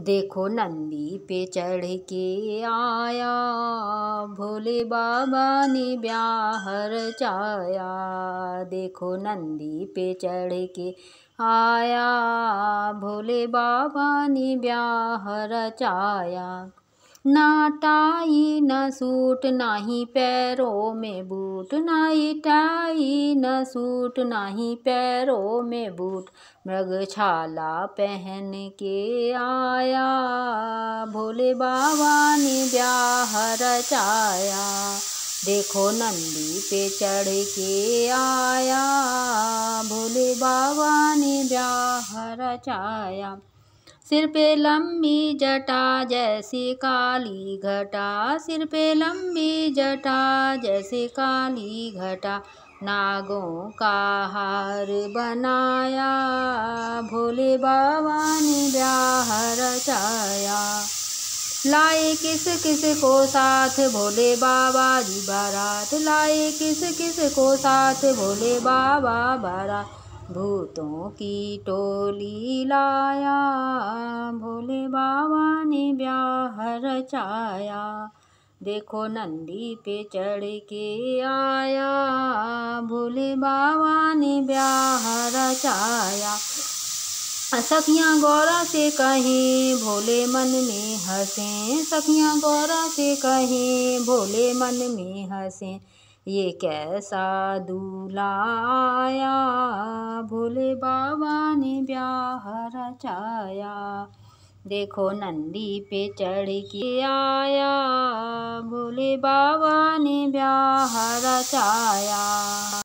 देखो नंदी पे चढ़ के आया भोले बाबा ने ब्याह रचाया देखो नंदी पे चढ़ के आया भोले बाबा ने ब्याह रचाया ना टाई न सूट नाही पैरों में बूट नाई टाई न सूट नाही पैरों में बूट मृग छाला पहन के आया भोले बाबा ने ब्याह रचाया देखो नंदी पे चढ़ के आया भोले बाबा ने ब्याह रचाया सिर पे लंबी जटा जैसे काली घटा सिर पे लंबी जटा जैसे काली घटा नागों का हार बनाया भोले बाबा ने ब्याह रचाया लाए किस किस को साथ भोले बाबा जी बारात लाए किस किस को साथ भोले बाबा बारात भूतों की टोली लाया भोले बाबा ने ब्याह रचाया देखो नंदी पे चढ़ के आया भोले बाबा ने ब्याह रचाया अच्छा सखियाँ गौरा से कहें भोले मन में हंसें सखियाँ गौरा से कहें भोले मन में हंसें ये कैसा दूल्हा आया भोले बाबा ने ब्याह रचाया देखो नंदी पे चढ़ के आया भोले बाबा ने ब्याह रचाया